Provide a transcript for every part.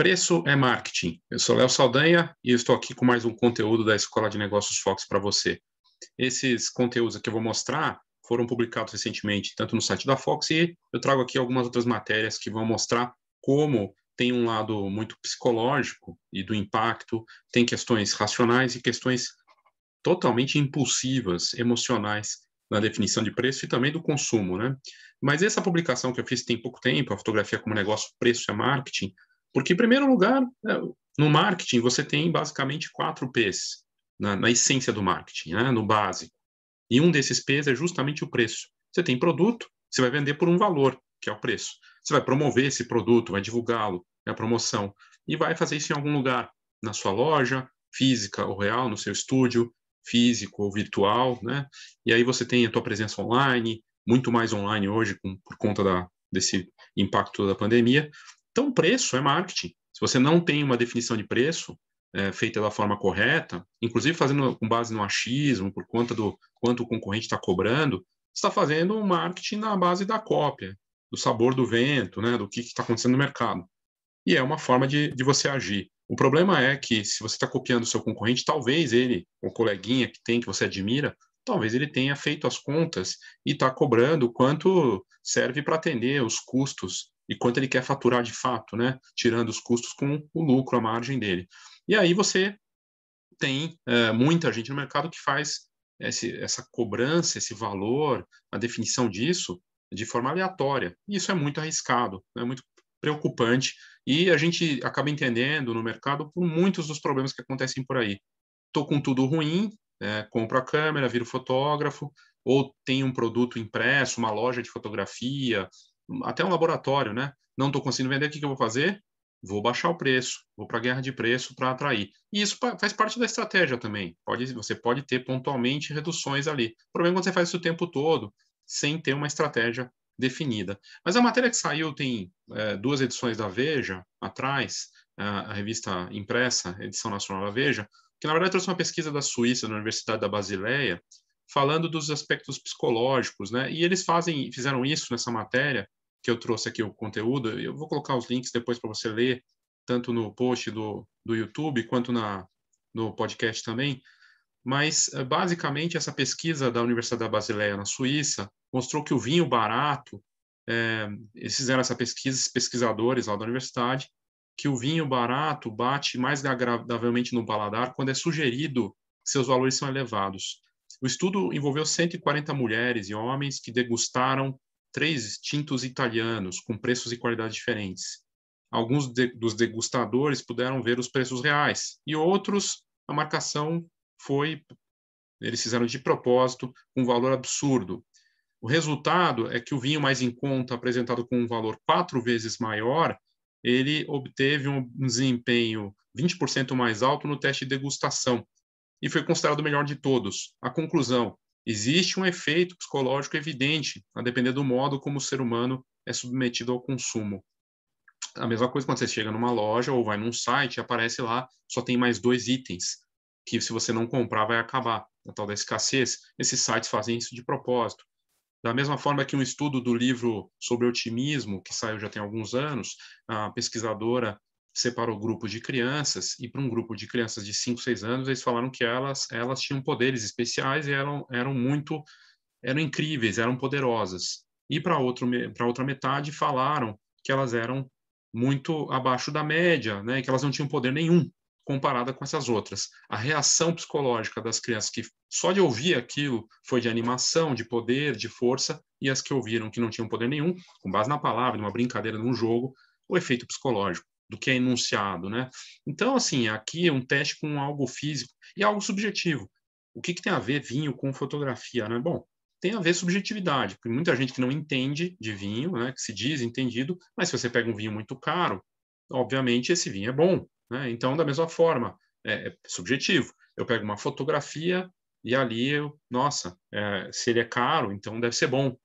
Preço é marketing. Eu sou Léo Saldanha e estou aqui com mais um conteúdo da Escola de Negócios Fox para você. Esses conteúdos que eu vou mostrar foram publicados recentemente tanto no site da Fox e eu trago aqui algumas outras matérias que vão mostrar como tem um lado muito psicológico e do impacto, tem questões racionais e questões totalmente impulsivas, emocionais na definição de preço e também do consumo, né? Mas essa publicação que eu fiz tem pouco tempo, a fotografia como negócio, preço é marketing, porque, em primeiro lugar, é, no marketing você tem basicamente quatro P's na, na essência do marketing, né? no básico. E um desses P's é justamente o preço. Você tem produto, você vai vender por um valor, que é o preço. Você vai promover esse produto, vai divulgá-lo, é a promoção, e vai fazer isso em algum lugar, na sua loja, física ou real, no seu estúdio, físico ou virtual, né? E aí você tem a tua presença online, muito mais online hoje com, por conta da, desse impacto da pandemia, então, preço é marketing. Se você não tem uma definição de preço é, feita da forma correta, inclusive fazendo com base no achismo, por conta do quanto o concorrente está cobrando, está fazendo um marketing na base da cópia, do sabor do vento, né, do que está acontecendo no mercado. E é uma forma de, de você agir. O problema é que se você está copiando o seu concorrente, talvez ele, o coleguinha que tem, que você admira, talvez ele tenha feito as contas e está cobrando quanto serve para atender os custos e quanto ele quer faturar de fato, né? Tirando os custos com o lucro, a margem dele. E aí você tem é, muita gente no mercado que faz esse, essa cobrança, esse valor, a definição disso de forma aleatória. E isso é muito arriscado, é né? muito preocupante e a gente acaba entendendo no mercado por muitos dos problemas que acontecem por aí. Estou com tudo ruim, é, compro a câmera, viro fotógrafo, ou tenho um produto impresso, uma loja de fotografia, até um laboratório, né? Não estou conseguindo vender, o que, que eu vou fazer? Vou baixar o preço, vou para a guerra de preço para atrair. E isso faz parte da estratégia também. Pode, você pode ter pontualmente reduções ali. O problema é quando você faz isso o tempo todo, sem ter uma estratégia definida. Mas a matéria que saiu tem é, duas edições da Veja atrás, a, a revista impressa, edição nacional da Veja, que na verdade trouxe uma pesquisa da Suíça, da Universidade da Basileia, falando dos aspectos psicológicos, né? E eles fazem, fizeram isso nessa matéria que eu trouxe aqui o conteúdo. Eu vou colocar os links depois para você ler, tanto no post do, do YouTube quanto na, no podcast também. Mas, eh, basicamente, essa pesquisa da Universidade da Basileia, na Suíça, mostrou que o vinho barato, é, eles fizeram essa pesquisa, esses pesquisadores lá da universidade, que o vinho barato bate mais agradavelmente no paladar quando é sugerido que seus valores são elevados. O estudo envolveu 140 mulheres e homens que degustaram três tintos italianos com preços e qualidades diferentes. Alguns de, dos degustadores puderam ver os preços reais e outros a marcação foi eles fizeram de propósito um valor absurdo. O resultado é que o vinho mais em conta, apresentado com um valor quatro vezes maior, ele obteve um desempenho 20% mais alto no teste de degustação e foi considerado o melhor de todos. A conclusão: Existe um efeito psicológico evidente, a depender do modo como o ser humano é submetido ao consumo. A mesma coisa quando você chega numa loja ou vai num site, aparece lá, só tem mais dois itens, que se você não comprar vai acabar, a tal da escassez. Esses sites fazem isso de propósito. Da mesma forma que um estudo do livro sobre otimismo, que saiu já tem alguns anos, a pesquisadora separou grupos de crianças e para um grupo de crianças de 5, 6 anos eles falaram que elas elas tinham poderes especiais e eram eram muito eram incríveis, eram poderosas. E para outro para outra metade falaram que elas eram muito abaixo da média, né, que elas não tinham poder nenhum comparada com essas outras. A reação psicológica das crianças que só de ouvir aquilo foi de animação, de poder, de força, e as que ouviram que não tinham poder nenhum, com base na palavra, numa brincadeira, num jogo, o efeito psicológico do que é enunciado, né? Então, assim, aqui é um teste com algo físico e algo subjetivo. O que, que tem a ver vinho com fotografia, né? Bom, tem a ver subjetividade, porque muita gente que não entende de vinho, né, que se diz entendido, mas se você pega um vinho muito caro, obviamente esse vinho é bom, né? Então, da mesma forma, é, é subjetivo. Eu pego uma fotografia e ali, eu, nossa, é, se ele é caro, então deve ser bom.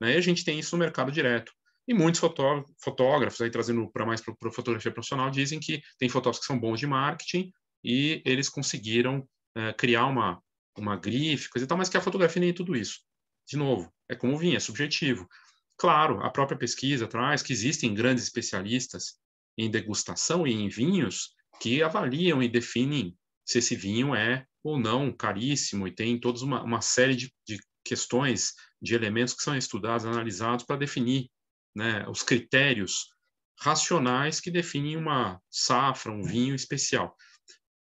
Né? E a gente tem isso no mercado direto. E muitos fotó fotógrafos, aí trazendo para mais para pro fotografia profissional, dizem que tem fotógrafos que são bons de marketing e eles conseguiram é, criar uma, uma grife, coisa e tal, mas que a fotografia nem é tudo isso. De novo, é como vinha, é subjetivo. Claro, a própria pesquisa traz que existem grandes especialistas em degustação e em vinhos que avaliam e definem se esse vinho é ou não caríssimo e tem toda uma, uma série de, de questões, de elementos que são estudados, analisados para definir né, os critérios racionais que definem uma safra, um vinho especial.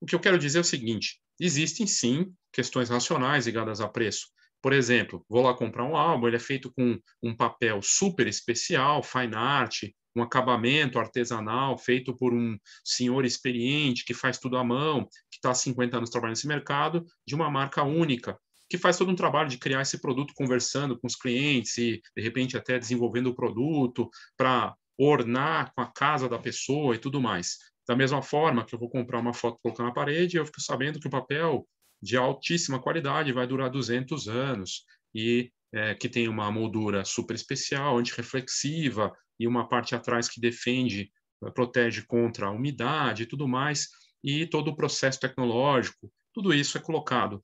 O que eu quero dizer é o seguinte: existem sim questões racionais ligadas a preço. Por exemplo, vou lá comprar um álbum, ele é feito com um papel super especial, fine art, um acabamento artesanal feito por um senhor experiente que faz tudo à mão, que está há 50 anos trabalhando nesse mercado, de uma marca única que faz todo um trabalho de criar esse produto conversando com os clientes e, de repente, até desenvolvendo o produto para ornar com a casa da pessoa e tudo mais. Da mesma forma que eu vou comprar uma foto e colocar na parede, eu fico sabendo que o papel de altíssima qualidade vai durar 200 anos e é, que tem uma moldura super especial, antirreflexiva e uma parte atrás que defende, eh, protege contra a umidade e tudo mais, e todo o processo tecnológico, tudo isso é colocado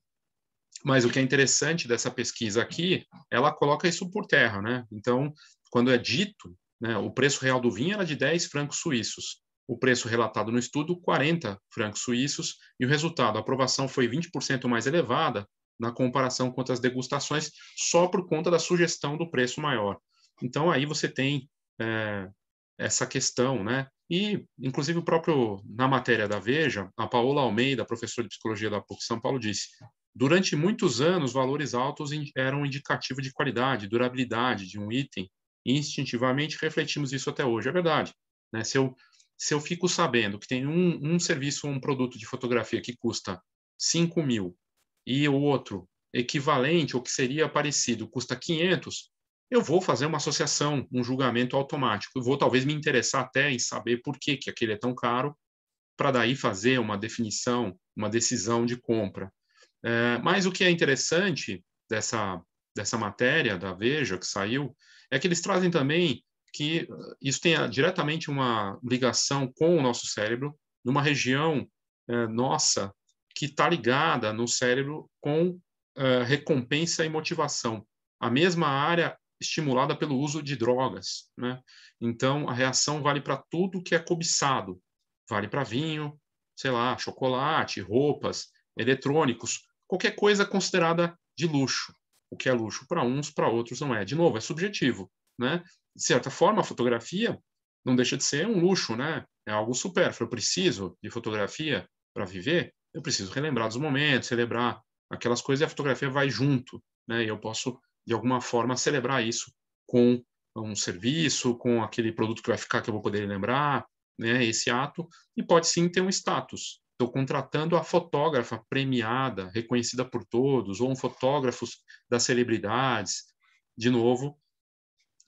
mas o que é interessante dessa pesquisa aqui, ela coloca isso por terra, né? Então, quando é dito, né, o preço real do vinho era de 10 francos suíços, o preço relatado no estudo, 40 francos suíços, e o resultado, a aprovação foi 20% mais elevada na comparação com as degustações, só por conta da sugestão do preço maior. Então, aí você tem é, essa questão, né? E, inclusive, o próprio, na matéria da Veja, a Paola Almeida, professora de psicologia da PUC São Paulo, disse: Durante muitos anos, valores altos eram um indicativo de qualidade, durabilidade de um item, e instintivamente refletimos isso até hoje. É verdade. Né? Se, eu, se eu fico sabendo que tem um, um serviço ou um produto de fotografia que custa 5 mil e o outro equivalente ou que seria parecido custa 500, eu vou fazer uma associação, um julgamento automático. Eu vou talvez me interessar até em saber por que, que aquele é tão caro, para daí fazer uma definição, uma decisão de compra. É, mas o que é interessante dessa, dessa matéria da Veja que saiu é que eles trazem também que eh, isso tem eh, diretamente uma ligação com o nosso cérebro, numa região é, nossa que está ligada no cérebro com é, recompensa e motivação, a mesma área estimulada pelo uso de drogas. Né? Então, a reação vale para tudo que é cobiçado, vale para vinho, sei lá, chocolate, roupas, eletrônicos, qualquer coisa considerada de luxo. O que é luxo para uns, para outros não é. De novo, é subjetivo. Né? De certa forma, a fotografia não deixa de ser um luxo, né? é algo supérfluo. Eu preciso de fotografia para viver, eu preciso relembrar dos momentos, celebrar aquelas coisas e a fotografia vai junto. Né? E eu posso, de alguma forma, celebrar isso com um serviço, com aquele produto que vai ficar que eu vou poder lembrar, né, esse ato, e pode sim ter um status. Estou contratando a fotógrafa premiada, reconhecida por todos, ou um fotógrafo das celebridades. De novo,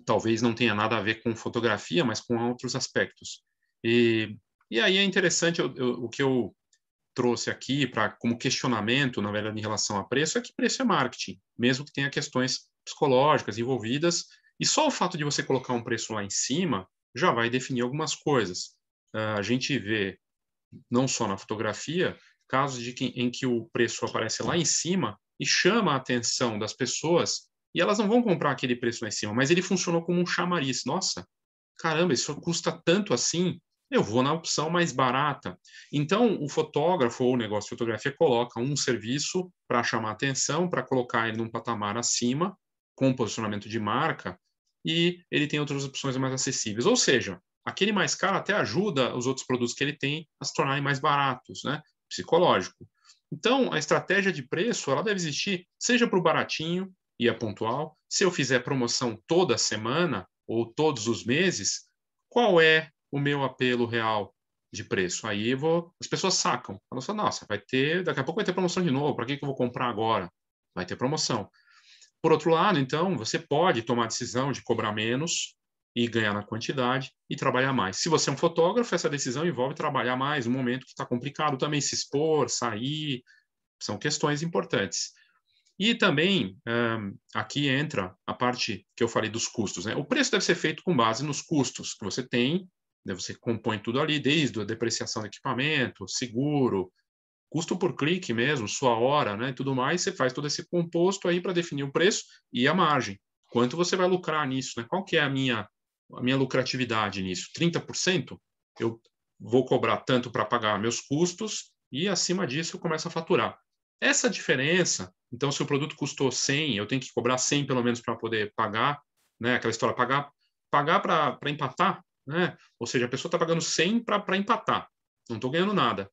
talvez não tenha nada a ver com fotografia, mas com outros aspectos. E, e aí é interessante eu, eu, o que eu trouxe aqui para como questionamento, na verdade, em relação a preço, é que preço é marketing, mesmo que tenha questões psicológicas envolvidas, e só o fato de você colocar um preço lá em cima já vai definir algumas coisas. Uh, a gente vê não só na fotografia, casos de que, em que o preço aparece lá em cima e chama a atenção das pessoas e elas não vão comprar aquele preço lá em cima, mas ele funcionou como um chamariz. Nossa, caramba, isso custa tanto assim? Eu vou na opção mais barata. Então, o fotógrafo ou o negócio de fotografia coloca um serviço para chamar atenção, para colocar ele num patamar acima, com posicionamento de marca, e ele tem outras opções mais acessíveis. Ou seja, aquele mais caro até ajuda os outros produtos que ele tem a se tornarem mais baratos, né? Psicológico. Então, a estratégia de preço ela deve existir, seja para o baratinho e é pontual. Se eu fizer promoção toda semana ou todos os meses, qual é o meu apelo real de preço? Aí vou, as pessoas sacam. Elas falam, nossa, vai ter, daqui a pouco vai ter promoção de novo. Para que, que eu vou comprar agora? Vai ter promoção. Por outro lado, então, você pode tomar a decisão de cobrar menos e ganhar na quantidade e trabalhar mais. Se você é um fotógrafo, essa decisão envolve trabalhar mais, um momento que está complicado também, se expor, sair, são questões importantes. E também um, aqui entra a parte que eu falei dos custos. Né? O preço deve ser feito com base nos custos que você tem, né? você compõe tudo ali, desde a depreciação do equipamento, seguro, custo por clique mesmo, sua hora, né? tudo mais, você faz todo esse composto aí para definir o preço e a margem. Quanto você vai lucrar nisso? Né? Qual que é a minha a minha lucratividade nisso? 30%? Eu vou cobrar tanto para pagar meus custos e acima disso eu começo a faturar. Essa diferença, então se o produto custou 100, eu tenho que cobrar 100 pelo menos para poder pagar, né? Aquela história pagar pagar para empatar, né? Ou seja, a pessoa está pagando 100 para empatar. Não estou ganhando nada.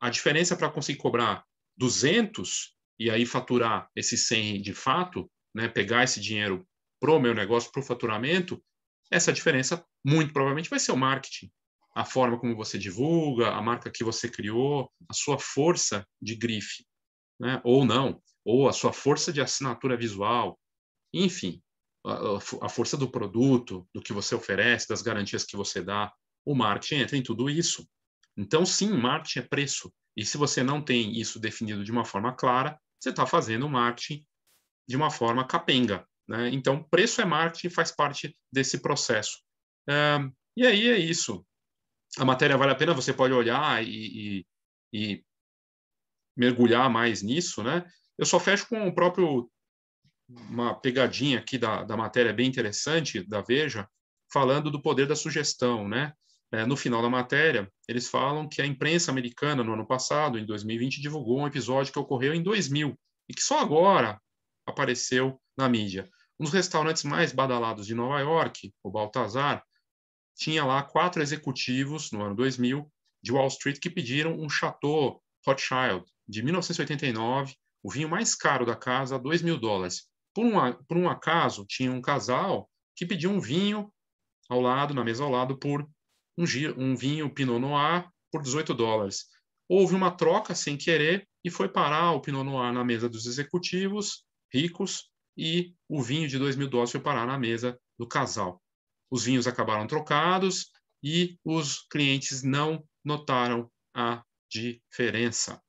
A diferença para conseguir cobrar 200 e aí faturar esse 100 de fato, né? Pegar esse dinheiro pro meu negócio, pro faturamento, essa diferença muito provavelmente vai ser o marketing. A forma como você divulga, a marca que você criou, a sua força de grife, né? ou não, ou a sua força de assinatura visual, enfim, a, a força do produto, do que você oferece, das garantias que você dá. O marketing entra em tudo isso. Então, sim, marketing é preço. E se você não tem isso definido de uma forma clara, você está fazendo marketing de uma forma capenga, né? Então, preço é marketing faz parte desse processo. Um, e aí é isso. A matéria vale a pena, você pode olhar e, e, e mergulhar mais nisso. Né? Eu só fecho com o próprio uma pegadinha aqui da, da matéria bem interessante da Veja, falando do poder da sugestão, né? É, no final da matéria, eles falam que a imprensa americana, no ano passado, em 2020, divulgou um episódio que ocorreu em 2000 e que só agora apareceu na mídia. Um dos restaurantes mais badalados de Nova York, o Baltazar, tinha lá quatro executivos, no ano 2000, de Wall Street, que pediram um Chateau Rothschild, de 1989, o vinho mais caro da casa, a 2 mil dólares. Por um, por um acaso, tinha um casal que pediu um vinho ao lado, na mesa ao lado, por um, um vinho Pinot Noir por 18 dólares. Houve uma troca sem querer e foi parar o Pinot Noir na mesa dos executivos ricos e o vinho de 2 mil dólares foi parar na mesa do casal. Os vinhos acabaram trocados e os clientes não notaram a diferença.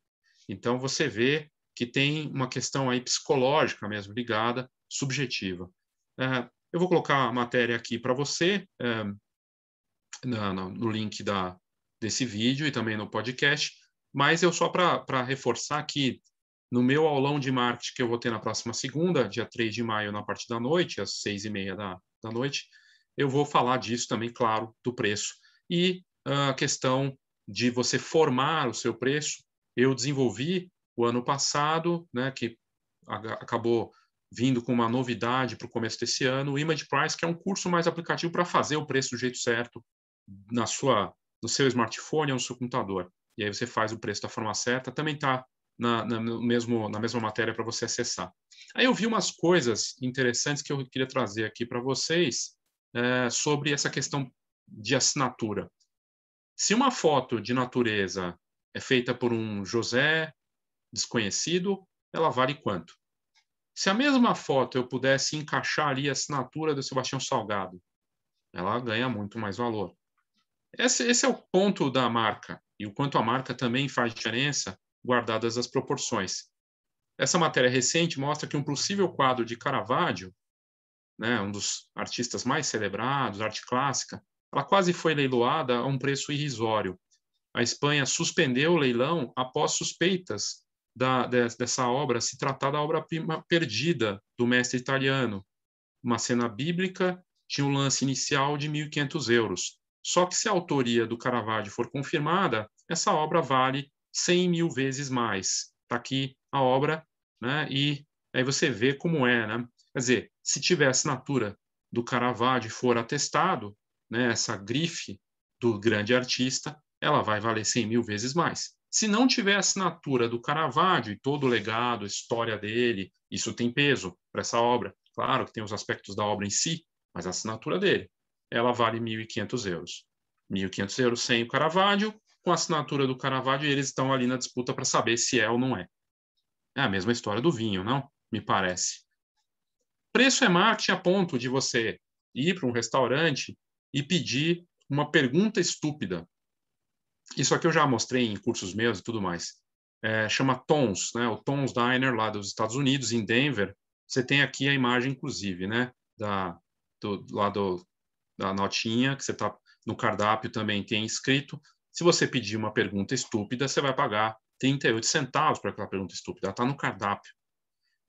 Então, você vê que tem uma questão aí psicológica mesmo ligada, subjetiva. É, eu vou colocar a matéria aqui para você, é, no, no link da, desse vídeo e também no podcast, mas eu só para reforçar que no meu aulão de marketing que eu vou ter na próxima segunda, dia 3 de maio, na parte da noite, às 6 e meia da, da noite, eu vou falar disso também, claro, do preço. E ah, a questão de você formar o seu preço, eu desenvolvi o ano passado, né, que acabou vindo com uma novidade para o começo desse ano, o Image Price, que é um curso mais aplicativo para fazer o preço do jeito certo na sua, no seu smartphone ou no seu computador. E aí você faz o preço da forma certa. Também está na, na, mesmo, na mesma matéria para você acessar. Aí eu vi umas coisas interessantes que eu queria trazer aqui para vocês é, sobre essa questão de assinatura. Se uma foto de natureza é feita por um José desconhecido, ela vale quanto? Se a mesma foto eu pudesse encaixar ali a assinatura do Sebastião Salgado, ela ganha muito mais valor. Esse, esse é o ponto da marca e o quanto a marca também faz diferença guardadas as proporções. Essa matéria recente mostra que um possível quadro de Caravaggio, né, um dos artistas mais celebrados, arte clássica, ela quase foi leiloada a um preço irrisório. A Espanha suspendeu o leilão após suspeitas da, de, dessa obra se tratar da obra-prima perdida do mestre italiano. Uma cena bíblica tinha um lance inicial de 1.500 euros. Só que se a autoria do Caravaggio for confirmada, essa obra vale 100 mil vezes mais. Está aqui a obra, né? e aí você vê como é. Né? Quer dizer, se tiver a assinatura do Caravaggio for atestado, né, essa grife do grande artista, ela vai valer 100 mil vezes mais. Se não tiver a assinatura do Caravaggio e todo o legado, a história dele, isso tem peso para essa obra. Claro que tem os aspectos da obra em si, mas a assinatura dele, ela vale 1.500 euros. 1.500 euros sem o Caravaggio, com a assinatura do Caravaggio, eles estão ali na disputa para saber se é ou não é. É a mesma história do vinho, não? Me parece. Preço é marketing a ponto de você ir para um restaurante e pedir uma pergunta estúpida. Isso aqui eu já mostrei em cursos meus e tudo mais. É, chama Tons, né? O Tons Diner lá dos Estados Unidos, em Denver. Você tem aqui a imagem, inclusive, né? Da, do, lá do, da notinha que você está no cardápio também tem escrito se você pedir uma pergunta estúpida, você vai pagar 38 centavos para aquela pergunta estúpida, ela está no cardápio.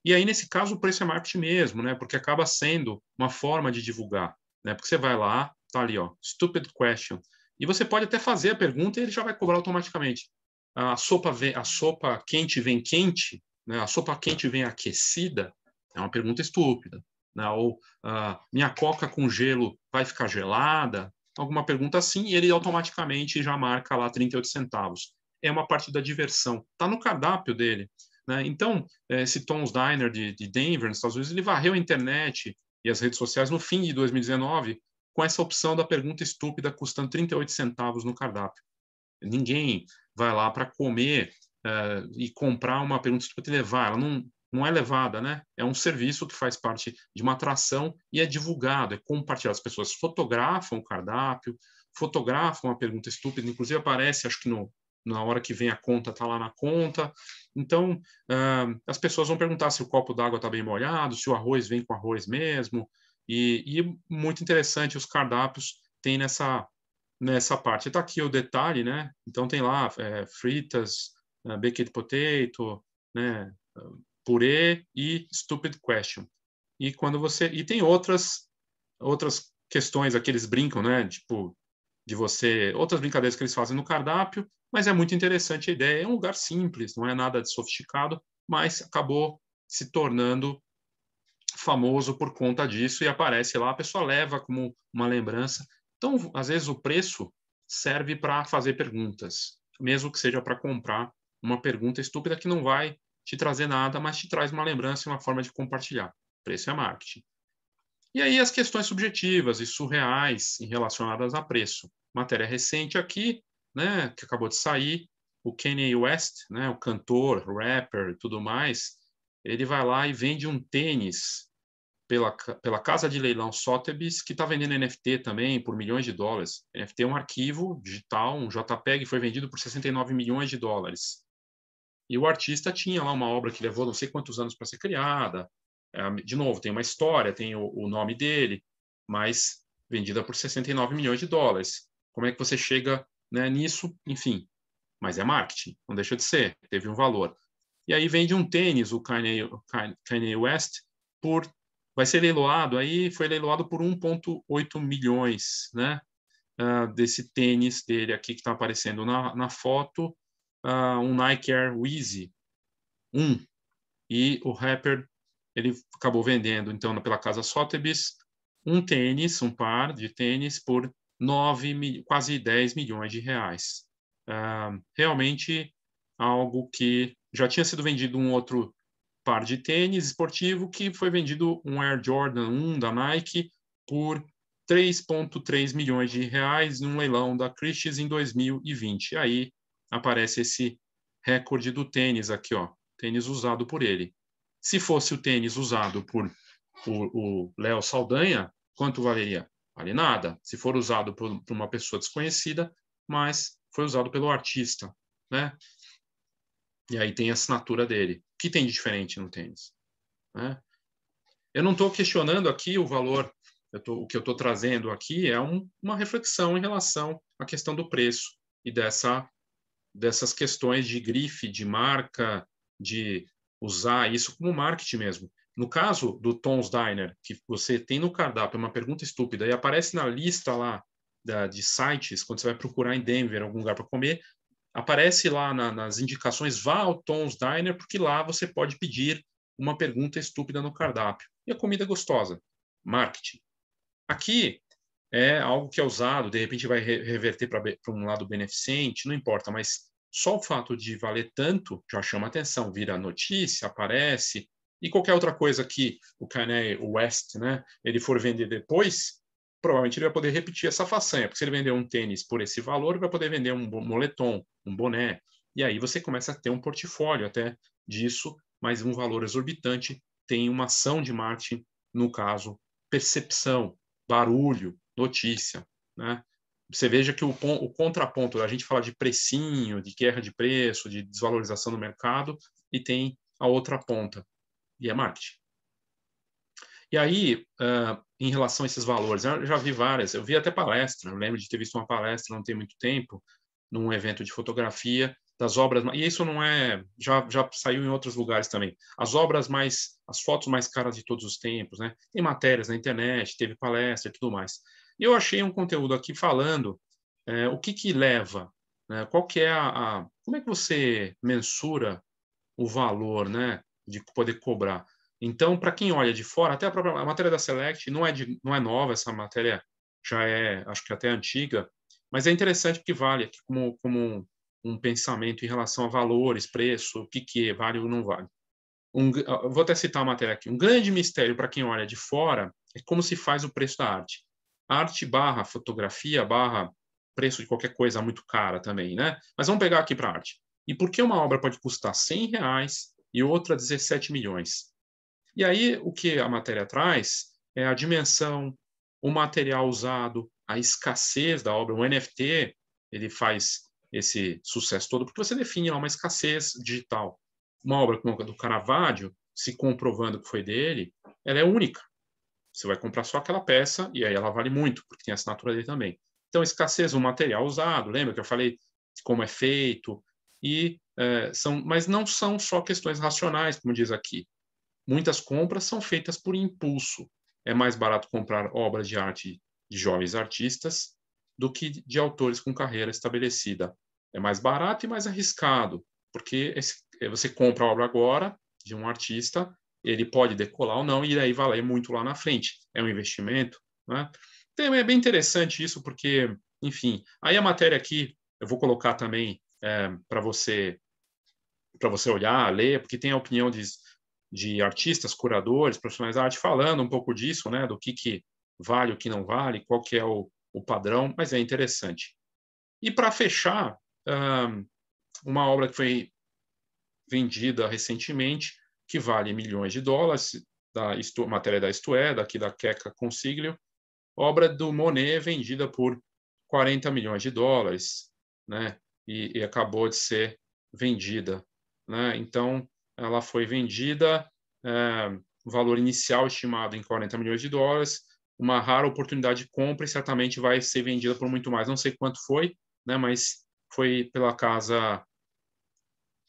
E aí, nesse caso, o preço é marketing mesmo, né? Porque acaba sendo uma forma de divulgar, né? Porque você vai lá, tá ali, ó, stupid question. E você pode até fazer a pergunta e ele já vai cobrar automaticamente. A sopa, vem, a sopa quente vem quente, né? A sopa quente vem aquecida, é uma pergunta estúpida. Né? Ou uh, minha coca com gelo vai ficar gelada, alguma pergunta assim, e ele automaticamente já marca lá 38 centavos. É uma parte da diversão. Está no cardápio dele. Né? Então, é, esse Tom's Diner de, de Denver, nos Estados Unidos, ele varreu a internet e as redes sociais no fim de 2019 com essa opção da pergunta estúpida custando 38 centavos no cardápio. Ninguém vai lá para comer uh, e comprar uma pergunta estúpida e levar. Ela não, não é levada, né? É um serviço que faz parte de uma atração e é divulgado, é compartilhado. As pessoas fotografam o cardápio, fotografam a pergunta estúpida, inclusive aparece, acho que no, na hora que vem a conta, está lá na conta. Então, uh, as pessoas vão perguntar se o copo d'água está bem molhado, se o arroz vem com arroz mesmo. E, e muito interessante, os cardápios têm nessa, nessa parte. Está aqui o detalhe, né? Então, tem lá é, fritas, é, baked potato, né? purê e stupid question. E quando você e tem outras outras questões aqui eles brincam, né? Tipo de você outras brincadeiras que eles fazem no cardápio, mas é muito interessante a ideia. É um lugar simples, não é nada de sofisticado, mas acabou se tornando famoso por conta disso e aparece lá. A pessoa leva como uma lembrança. Então, às vezes o preço serve para fazer perguntas, mesmo que seja para comprar uma pergunta estúpida que não vai te trazer nada, mas te traz uma lembrança e uma forma de compartilhar. Preço é marketing. E aí as questões subjetivas e surreais e relacionadas a preço. Matéria recente aqui, né, que acabou de sair, o Kanye West, né, o cantor, rapper e tudo mais, ele vai lá e vende um tênis pela, pela casa de leilão Sotheby's, que está vendendo NFT também por milhões de dólares. NFT é um arquivo digital, um JPEG, foi vendido por 69 milhões de dólares. E o artista tinha lá uma obra que levou não sei quantos anos para ser criada. É, de novo, tem uma história, tem o, o nome dele, mas vendida por 69 milhões de dólares. Como é que você chega né, nisso? Enfim, mas é marketing, não deixa de ser, teve um valor. E aí vende um tênis, o Kanye, Kanye West, por vai ser leiloado, aí foi leiloado por 1,8 milhões, né? Uh, desse tênis dele aqui que está aparecendo na, na foto, uh, um Nike Air Wheezy 1 e o rapper ele acabou vendendo então pela casa Sotheby's um tênis, um par de tênis por 9, quase 10 milhões de reais. Uh, realmente algo que já tinha sido vendido um outro par de tênis esportivo que foi vendido um Air Jordan 1 da Nike por 3,3 milhões de reais num leilão da Christie's em 2020. Aí aparece esse recorde do tênis aqui, ó, tênis usado por ele. Se fosse o tênis usado por o Léo Saldanha, quanto valeria? Vale nada. Se for usado por, por uma pessoa desconhecida, mas foi usado pelo artista, né? E aí tem a assinatura dele. O que tem de diferente no tênis? Né? Eu não estou questionando aqui o valor, tô, o que eu estou trazendo aqui é um, uma reflexão em relação à questão do preço e dessa dessas questões de grife, de marca, de usar isso como marketing mesmo. No caso do Tom's Diner, que você tem no cardápio é uma pergunta estúpida e aparece na lista lá da, de sites, quando você vai procurar em Denver algum lugar para comer, aparece lá na, nas indicações, vá ao Tom's Diner, porque lá você pode pedir uma pergunta estúpida no cardápio. E a comida é gostosa. Marketing. Aqui, é algo que é usado, de repente vai reverter para um lado beneficente, não importa, mas só o fato de valer tanto já chama atenção, vira notícia, aparece, e qualquer outra coisa que o Kanye West, né, ele for vender depois, provavelmente ele vai poder repetir essa façanha, porque se ele vender um tênis por esse valor, vai poder vender um moletom, um boné, e aí você começa a ter um portfólio até disso, mas um valor exorbitante tem uma ação de marketing, no caso, percepção, barulho, notícia. Né? Você veja que o, o contraponto, a gente fala de precinho, de guerra de preço, de desvalorização do mercado, e tem a outra ponta, e é marketing. E aí, uh, em relação a esses valores, eu já vi várias, eu vi até palestra, eu lembro de ter visto uma palestra não tem muito tempo, num evento de fotografia, das obras, e isso não é, já, já saiu em outros lugares também, as obras mais, as fotos mais caras de todos os tempos, né? Tem matérias na internet, teve palestra e tudo mais. E eu achei um conteúdo aqui falando é, o que, que leva, né? qual que é a, a, Como é que você mensura o valor né, de poder cobrar? Então, para quem olha de fora, até a própria a matéria da Select não é, de, não é nova, essa matéria já é, acho que até antiga, mas é interessante porque vale aqui como, como um, um pensamento em relação a valores, preço, o que, que é, vale ou não vale. Um, ah, vou até citar a matéria aqui. Um grande mistério para quem olha de fora é como se faz o preço da arte arte barra fotografia barra preço de qualquer coisa muito cara também, né? Mas vamos pegar aqui para arte. E por que uma obra pode custar 100 reais e outra 17 milhões? E aí o que a matéria traz é a dimensão, o material usado, a escassez da obra. O NFT ele faz esse sucesso todo porque você define lá uma escassez digital. Uma obra como a do Caravaggio, se comprovando que foi dele, ela é única. Você vai comprar só aquela peça e aí ela vale muito, porque tem a assinatura dele também. Então, escassez, o material usado, lembra que eu falei como é feito? E é, são, mas não são só questões racionais, como diz aqui. Muitas compras são feitas por impulso. É mais barato comprar obras de arte de jovens artistas do que de autores com carreira estabelecida. É mais barato e mais arriscado, porque esse, é, você compra a obra agora de um artista ele pode decolar ou não, e daí valer é muito lá na frente. É um investimento. Né? Então, é bem interessante isso, porque, enfim, aí a matéria aqui eu vou colocar também é, para você para você olhar, ler, porque tem a opinião de, de artistas, curadores, profissionais da arte falando um pouco disso, né? Do que, que vale, o que não vale, qual que é o, o padrão, mas é interessante. E para fechar, um, uma obra que foi vendida recentemente, que vale milhões de dólares, da matéria da Isto É, daqui da Queca Consiglio, obra do Monet vendida por 40 milhões de dólares, né? E, e acabou de ser vendida, né? Então, ela foi vendida, é, valor inicial estimado em 40 milhões de dólares, uma rara oportunidade de compra e certamente vai ser vendida por muito mais. Não sei quanto foi, né? Mas foi pela casa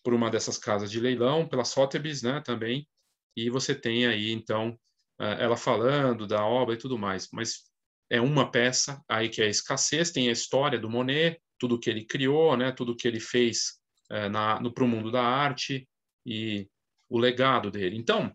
por uma dessas casas de leilão, pela Sotheby's, né, também, e você tem aí, então, eh, ela falando da obra e tudo mais, mas é uma peça aí que é a escassez, tem a história do Monet, tudo que ele criou, né, tudo que ele fez é, na, no para o mundo da arte e o legado dele. Então,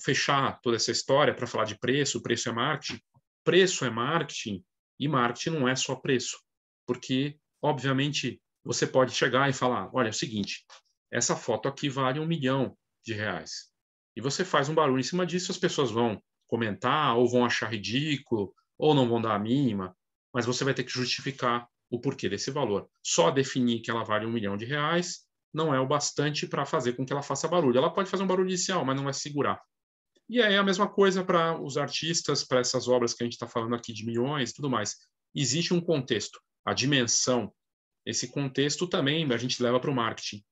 fechar toda essa história para falar de preço, preço é marketing, preço é marketing e marketing não é só preço, porque obviamente você pode chegar e falar: olha, é o seguinte, essa foto aqui vale um milhão de reais. E você faz um barulho em cima disso, as pessoas vão comentar, ou vão achar ridículo, ou não vão dar a mínima, mas você vai ter que justificar o porquê desse valor. Só definir que ela vale um milhão de reais não é o bastante para fazer com que ela faça barulho. Ela pode fazer um barulho inicial, mas não vai segurar. E é a mesma coisa para os artistas, para essas obras que a gente está falando aqui de milhões e tudo mais. Existe um contexto. A dimensão esse contexto também a gente leva para o marketing.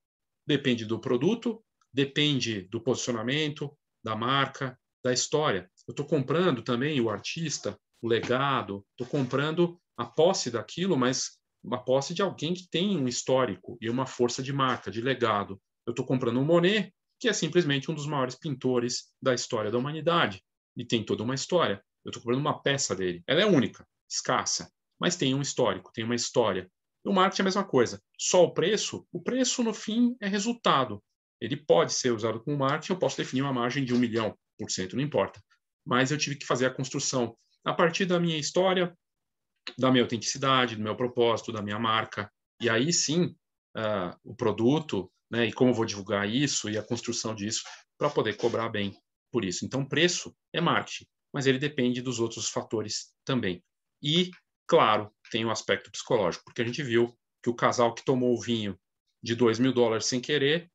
Depende do produto, depende do posicionamento, da marca, da história. Eu estou comprando também o artista, o legado, estou comprando a posse daquilo, mas uma posse de alguém que tem um histórico e uma força de marca, de legado. Eu estou comprando o um Monet, que é simplesmente um dos maiores pintores da história da humanidade e tem toda uma história. Eu estou comprando uma peça dele. Ela é única, escassa, mas tem um histórico, tem uma história, no o marketing é a mesma coisa. Só o preço? O preço, no fim, é resultado. Ele pode ser usado como marketing, eu posso definir uma margem de um milhão por cento, não importa. Mas eu tive que fazer a construção a partir da minha história, da minha autenticidade, do meu propósito, da minha marca. E aí sim, uh, o produto, né, e como vou divulgar isso e a construção disso para poder cobrar bem por isso. Então, preço é marketing, mas ele depende dos outros fatores também. E Claro, tem o um aspecto psicológico, porque a gente viu que o casal que tomou o vinho de 2 mil dólares sem querer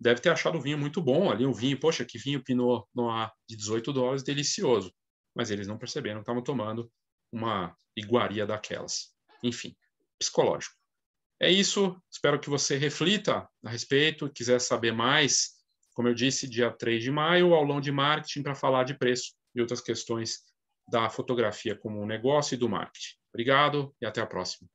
deve ter achado o vinho muito bom ali, o vinho, poxa, que vinho Pinot Noir de 18 dólares, delicioso. Mas eles não perceberam, estavam tomando uma iguaria daquelas. Enfim, psicológico. É isso, espero que você reflita a respeito, quiser saber mais, como eu disse, dia 3 de maio, aulão de marketing para falar de preço e outras questões da fotografia como um negócio e do marketing. Obrigado e até a próxima.